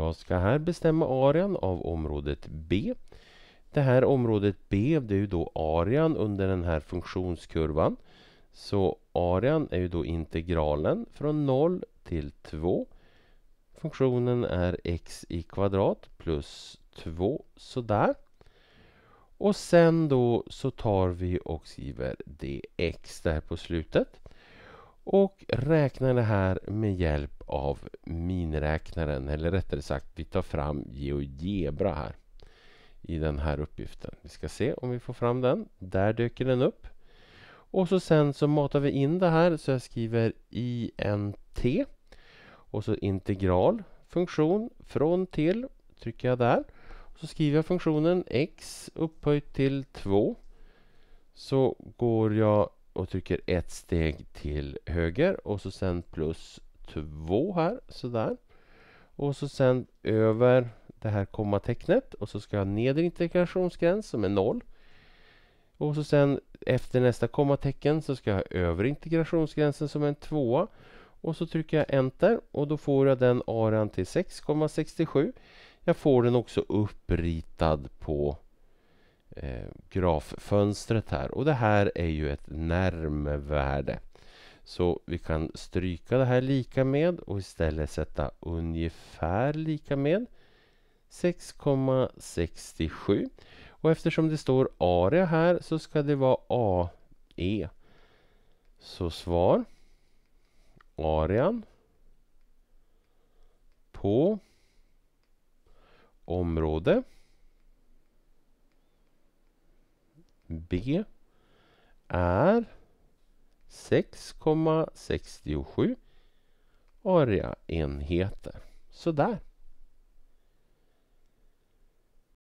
Jag ska här bestämma arean av området B. Det här området B det är ju då arean under den här funktionskurvan. Så arean är ju då integralen från 0 till 2. Funktionen är x i kvadrat plus 2, sådär. Och sen då så tar vi och skriver dx där på slutet och räknar det här med hjälp av miniräknaren eller rättare sagt vi tar fram GeoGebra här i den här uppgiften. Vi ska se om vi får fram den. Där dyker den upp. Och så sen så matar vi in det här så jag skriver INT och så integral funktion från till trycker jag där. Så skriver jag funktionen x upphöjt till 2 så går jag och trycker ett steg till höger och så sen plus två här sådär. Och så sen över det här kommatecknet och så ska jag nedre integrationsgräns som är 0. Och så sen efter nästa kommatecken så ska jag över integrationsgränsen som är en 2 och så trycker jag enter och då får jag den aran till 6,67. Jag får den också uppritad på eh, graffönstret här. Och det här är ju ett närmvärde. Så vi kan stryka det här lika med och istället sätta ungefär lika med 6,67. Och eftersom det står area här så ska det vara AE. Så svar arean på område B är 6,67 areaenheter. Sådär.